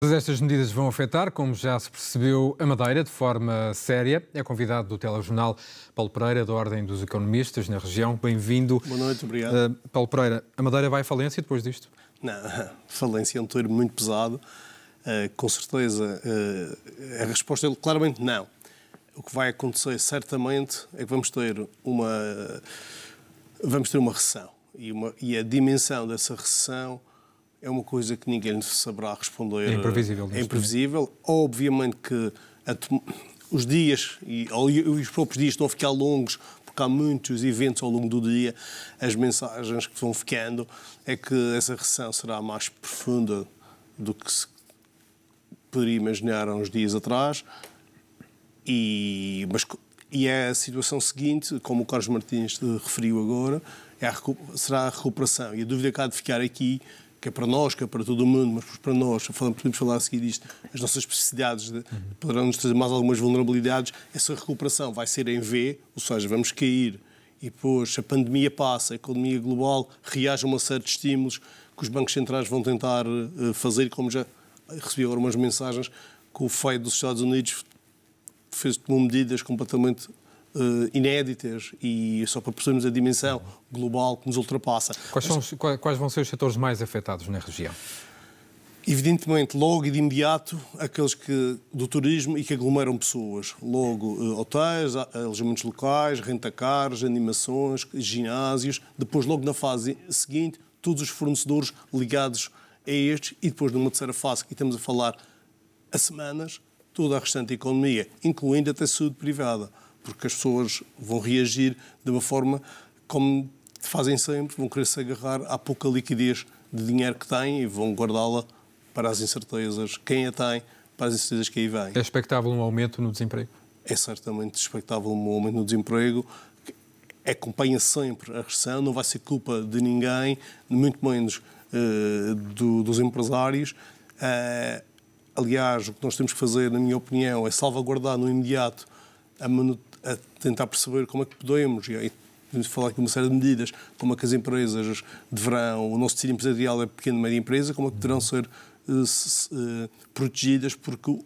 Todas estas medidas vão afetar, como já se percebeu, a Madeira de forma séria. É convidado do telejornal Paulo Pereira, da Ordem dos Economistas na região. Bem-vindo. Boa noite, obrigado. Uh, Paulo Pereira, a Madeira vai à falência depois disto? Não, falência é um termo muito pesado. Uh, com certeza, uh, a resposta é claramente não. O que vai acontecer, certamente, é que vamos ter uma, vamos ter uma recessão. E, uma, e a dimensão dessa recessão é uma coisa que ninguém saberá responder. É imprevisível. É imprevisível. Obviamente que os dias e, os próprios dias estão ficar longos porque há muitos eventos ao longo do dia. As mensagens que vão ficando é que essa recessão será mais profunda do que se poderia imaginar há uns dias atrás. E, mas, e é a situação seguinte, como o Carlos Martins referiu agora, é a, será a recuperação. E a dúvida que há de ficar aqui que é para nós, que é para todo o mundo, mas para nós, podemos falar a seguir isto, as nossas especificidades poderão nos trazer mais algumas vulnerabilidades, essa recuperação vai ser em V, ou seja, vamos cair e depois a pandemia passa, a economia global reage a uma série de estímulos que os bancos centrais vão tentar eh, fazer, como já recebi algumas mensagens que o FED dos Estados Unidos fez, tomou medidas completamente eh, inéditas e só para percebermos a dimensão global que nos ultrapassa. Quais, são os, quais vão ser os setores mais afetados na região? Evidentemente, logo e de imediato, aqueles que, do turismo e que aglomeram pessoas. Logo, eh, hotéis, alojamentos locais, rentacares, animações, ginásios. Depois, logo na fase seguinte, todos os fornecedores ligados a estes. E depois, numa terceira fase, que estamos a falar a semanas, toda a restante economia, incluindo até saúde privada porque as pessoas vão reagir de uma forma como fazem sempre, vão querer se agarrar à pouca liquidez de dinheiro que têm e vão guardá-la para as incertezas, quem a tem, para as incertezas que aí vêm. É expectável um aumento no desemprego? É certamente expectável um aumento no desemprego. É acompanha sempre a recessão, não vai ser culpa de ninguém, muito menos uh, do, dos empresários. Uh, aliás, o que nós temos que fazer, na minha opinião, é salvaguardar no imediato a manutenção a tentar perceber como é que podemos, e aí falar aqui uma série de medidas, como é que as empresas deverão, o nosso tecido empresarial é pequena e média empresa, como é que poderão ser uh, se, uh, protegidas, porque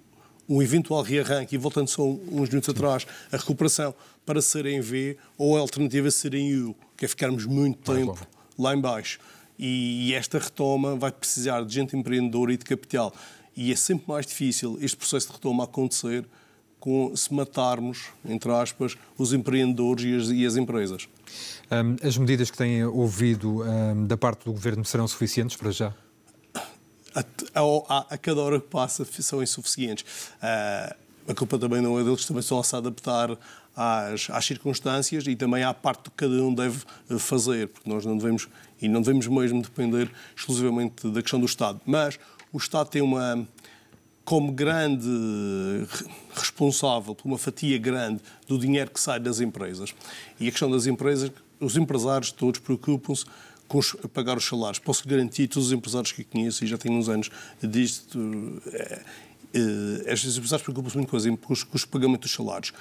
um eventual rearranque, e voltando só uns minutos atrás, a recuperação para ser em V ou a alternativa ser em U, que é ficarmos muito tempo lá embaixo. E esta retoma vai precisar de gente empreendedora e de capital. E é sempre mais difícil este processo de retoma acontecer com se matarmos, entre aspas, os empreendedores e as, e as empresas. as medidas que têm ouvido da parte do governo serão suficientes para já? A, a, a cada hora que passa são insuficientes. Uh, a culpa também não é deles, também são a se adaptar às, às, circunstâncias e também à parte que cada um deve eh, fazer, porque nós não devemos, e não devemos mesmo depender exclusivamente da questão do Estado. Mas o Estado tem uma, como grande responsável por uma fatia grande do dinheiro que sai das empresas. E a questão das empresas, os empresários todos preocupam-se com os, pagar os salários. Posso garantir todos os empresários que conheço, e já tenho uns anos disto, é, é, empresários preocupam-se muito com, as, os, com os pagamentos dos salários.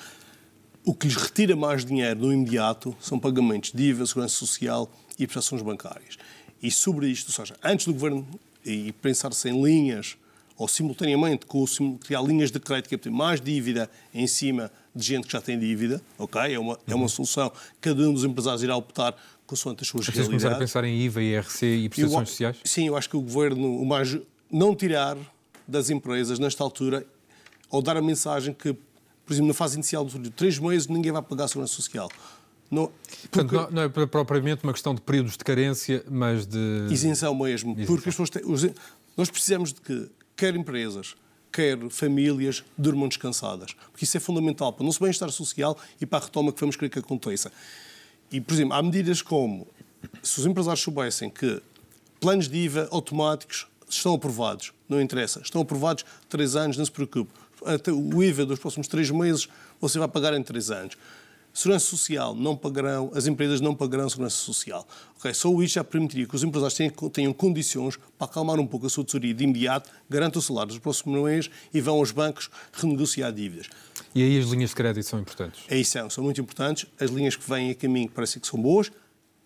O que lhes retira mais dinheiro no imediato são pagamentos de IVA, segurança social e prestações bancárias. E sobre isto, ou seja, antes do governo e pensar-se em linhas ou simultaneamente com o, criar linhas de crédito que é tem mais dívida em cima de gente que já tem dívida, ok? É uma, uhum. é uma uhum. solução. Cada um dos empresários irá optar consoante as suas Se realidades. começar a pensar em IVA, IRC e prestações sociais? Sim, eu acho que o Governo, o mais, não tirar das empresas nesta altura, ou dar a mensagem que, por exemplo, na fase inicial do de três meses ninguém vai pagar a segurança social. Não, porque... Portanto, não, não, é propriamente uma questão de períodos de carência, mas de... Isenção mesmo, Isenção. porque as pessoas têm, os, nós precisamos de que quer empresas, quer famílias, durmam descansadas. Porque isso é fundamental para o nosso bem-estar social e para a retoma que vamos querer que aconteça. E, por exemplo, há medidas como se os empresários soubessem que planos de IVA automáticos estão aprovados, não interessa, estão aprovados três anos, não se preocupe. Até o IVA dos próximos três meses você vai pagar em três anos. Segurança Social não pagarão, as empresas não pagarão segurança social. Ok, só isso já permitiria que os empresários tenham, tenham condições para acalmar um pouco a sua tesouraria de imediato, garantam o salário dos próximos meses e vão aos bancos renegociar dívidas. E aí as linhas de crédito são importantes? Aí são, são muito importantes. As linhas que vêm a caminho parece que são boas.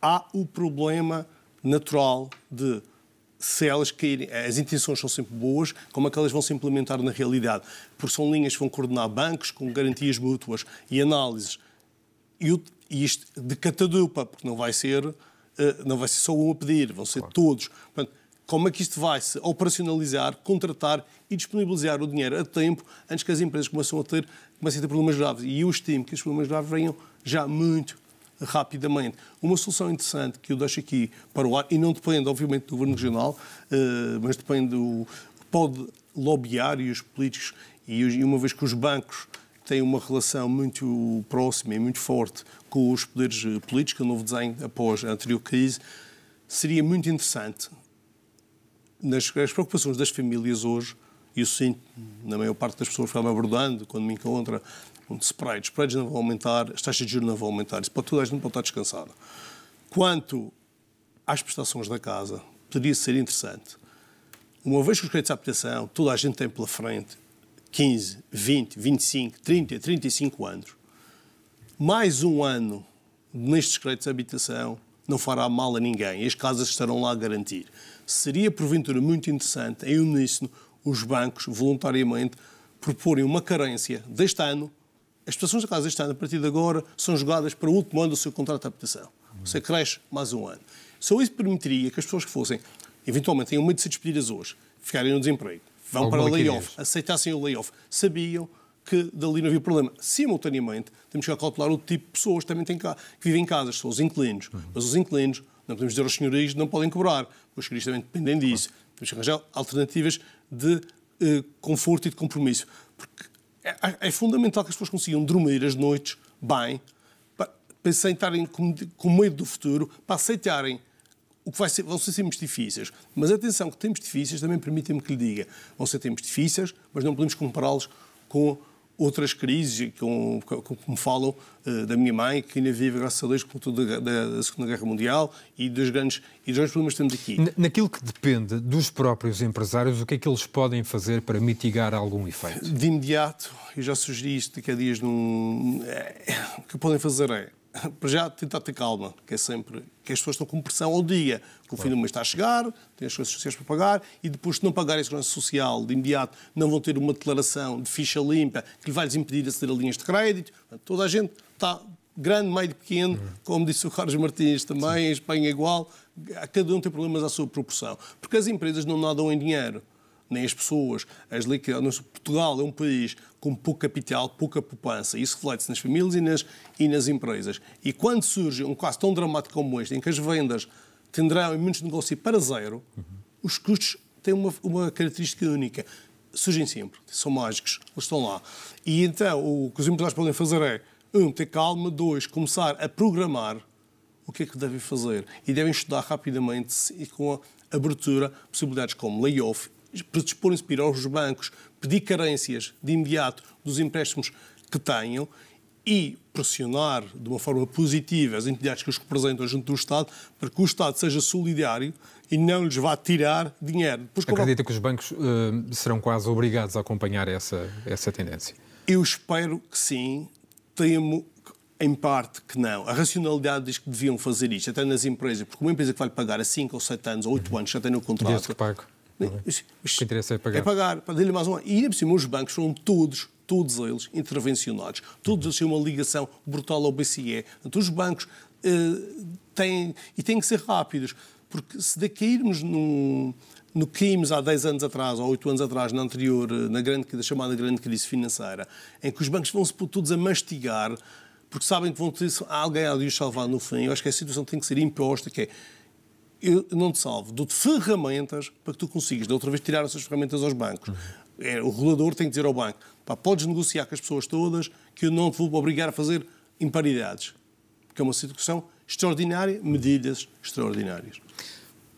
Há o problema natural de se elas caírem, as intenções são sempre boas, como é que elas vão se implementar na realidade? Porque são linhas que vão coordenar bancos com garantias mútuas e análises e, isto de catadupa, porque não vai ser, eh, não vai ser só um a pedir, vão ser claro. todos. Portanto, como é que isto vai se operacionalizar, contratar e disponibilizar o dinheiro a tempo antes que as empresas começam a ter, comecem a ter problemas graves. E eu estimo que os problemas graves venham já muito rapidamente. Uma solução interessante que eu deixo aqui para o ar, e não depende, obviamente, do governo regional, eh, mas depende do. pode lobbyar e os políticos, e uma vez que os bancos tem uma relação muito próxima e muito forte com os poderes eh, políticos, é o novo desenho após a anterior crise, seria muito interessante, nas preocupações das famílias hoje, isso sim, na maior parte das pessoas me abordando, quando me encontra, se os prédios não vão aumentar, as taxas de juros não vão aumentar, isso para toda a gente pode estar descansada. Quanto às prestações da casa, poderia ser interessante. Uma vez que os créditos à habitação, toda a gente tem pela frente, 15, 20, 25, 30, 35 anos, mais um ano nestes créditos de habitação não fará mal a ninguém. As casas estarão lá a garantir. Seria, porventura, muito interessante, em uníssono, os bancos voluntariamente proporem uma carência deste ano. As prestações da casa deste ano, a partir de agora, são jogadas para o último ano do seu contrato de habitação. Você cresce mais um ano. Só isso permitiria que as pessoas que fossem, eventualmente, tenham medo de ser despedidas hoje, ficarem no desemprego vão para layoff, aceitassem o layoff, sabiam que dali não havia problema. Simultaneamente, temos que calcular o tipo de pessoas que também têm que vivem em casa, são os inquilinos. Uhum. Mas os inquilinos, não podemos dizer aos senhorios, não podem cobrar. Os senhorios também dependem disso. Claro. Temos que arranjar alternativas de eh, conforto e de compromisso. Porque é, é, é, fundamental que as pessoas consigam dormir as noites bem, para, para estarem com, com medo do futuro, para aceitarem o que ser, vão ser tempos difíceis. Mas atenção, que tempos difíceis, também permitem-me que lhe diga, vão ser tempos difíceis, mas não podemos compará-los com outras crises, como, como falam uh, da minha mãe, que ainda vive, graças a Deus, com tudo da, da, Segunda Guerra Mundial e dos grandes, e dos grandes problemas que temos aqui. Na, naquilo que depende dos próprios empresários, o que é que eles podem fazer para mitigar algum efeito? De imediato, eu já sugeri isto há dias, num, é, o que podem fazer é para já tentar ter calma, que é sempre que as pessoas estão com pressão ao dia, que o fim do mês está a chegar, têm as coisas sociais para pagar, e depois, se não pagarem a segurança social de imediato, não vão ter uma declaração de ficha limpa que lhe vai lhes impedir de aceder a linhas de crédito. Toda a gente está grande, meio pequeno, como disse o Carlos Martins também, Sim. em Espanha igual, cada um tem problemas à sua proporção. Porque as empresas não nadam em dinheiro nem as pessoas, as liquidez. Portugal é um país com pouco capital, pouca poupança. Isso reflete-se nas famílias e nas, e nas empresas. E quando surge um caso tão dramático como este, em que as vendas tenderão em muitos negócios para zero, uhum. os custos têm uma, uma característica única. Surgem sempre, são mágicos, eles estão lá. E então o que os empresários podem fazer é, um, ter calma, dois, começar a programar o que é que devem fazer. E devem estudar rapidamente e com a abertura possibilidades como layoff predisporem-se para ir aos bancos pedir carências de imediato dos empréstimos que tenham e pressionar de uma forma positiva as entidades que os representam junto do Estado para que o Estado seja solidário e não lhes vá tirar dinheiro. Acredita que os bancos uh, serão quase obrigados a acompanhar essa, essa tendência? Eu espero que sim. Temo em parte que não. A racionalidade diz que deviam fazer isto, até nas empresas, porque uma empresa que vai pagar a 5 ou 7 anos ou 8 anos, já tem no contrato. que pago. É? o que interessa é pagar. É pagar, para dar-lhe mais um ano. E ainda por cima, os bancos são todos todos eles intervencionados. Todos eles assim, uma ligação brutal ao BCE. Então, os bancos uh, têm, e têm que ser rápidos, porque se decairmos num, no que caímos há 10 anos atrás, ou 8 anos atrás, na anterior, eh, na grande, na chamada grande crise financeira, em que os bancos vão-se todos a mastigar, porque sabem que vão ter alguém a os salvar no fim, eu acho que a situação tem que ser imposta, que é eu não te salvo, dou-te ferramentas para que tu consigas, De outra vez, tirar essas ferramentas aos bancos. É, o regulador tem que dizer ao banco, pá, podes negociar com as pessoas todas que eu não te vou obrigar a fazer imparidades. Porque é uma situação extraordinária, medidas extraordinárias.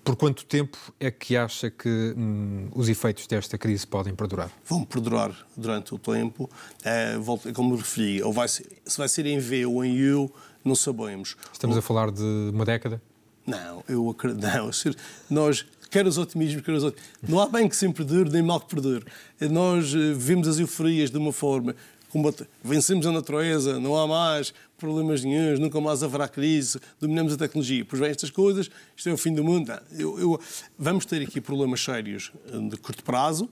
Por quanto tempo é que acha que hum, os efeitos desta crise podem perdurar? Vão perdurar durante o tempo. É, é como como referi, ou vai ser, se vai ser em V ou em U, não sabemos. Estamos ou... a falar de uma década? Não, eu acredito. Não, nós, quer os otimismos, quer os otimismos. Não há bem que sempre dure, nem mal que perdure. Nós vivemos eh, as euforias de uma forma. Combate, vencemos a natureza, não há mais problemas nenhum, nunca mais haverá crise, dominamos a tecnologia. Pois bem, estas coisas, isto é o fim do mundo. eu, eu, vamos ter aqui problemas sérios eh, de curto prazo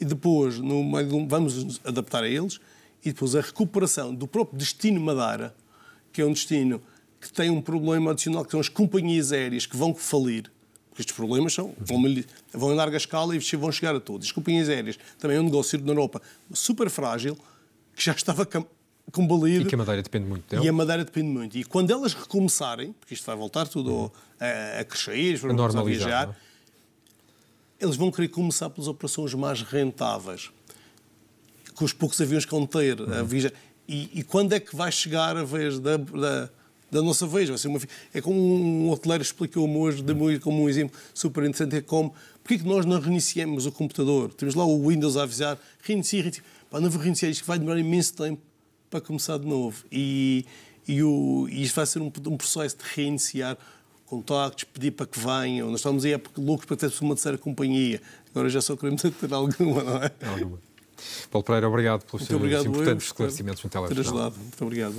e depois no, vamos nos adaptar a eles e depois a recuperação do próprio destino Madeira, que é um destino que tem um problema adicional, que são as companhias aéreas que vão falir, porque estes problemas são, vão, vão em larga escala e vão chegar a todos. As companhias aéreas também é um negócio na Europa super frágil, que já estava combalido. E que a Madeira depende muito dela. E a Madeira depende muito. E quando elas recomeçarem, porque isto vai voltar tudo uhum. a, a crescer, a, normalizar, é? eles vão querer começar pelas operações mais rentáveis, com os poucos aviões que vão ter uhum. a E, e, quando é que vai chegar a vez da, da da nossa Vai assim, ser uma, é como um hoteleiro explicou-me hoje, deu uhum. como um exemplo super interessante, é como, porquê é que nós não reiniciamos o computador? Temos lá o Windows a avisar, reinicie reinicie. Pá, não vou reiniciar isto, que vai demorar imenso tempo para começar de novo. E, e, o, e isto vai ser um, um processo de reiniciar contactos, pedir para que venham. Nós estamos aí loucos para ter uma terceira companhia. Agora já só queremos é ter alguma, não é? Alguma. Paulo Pereira, obrigado pelos seus assim, importantes eu, esclarecimentos no telejornal. Muito obrigado.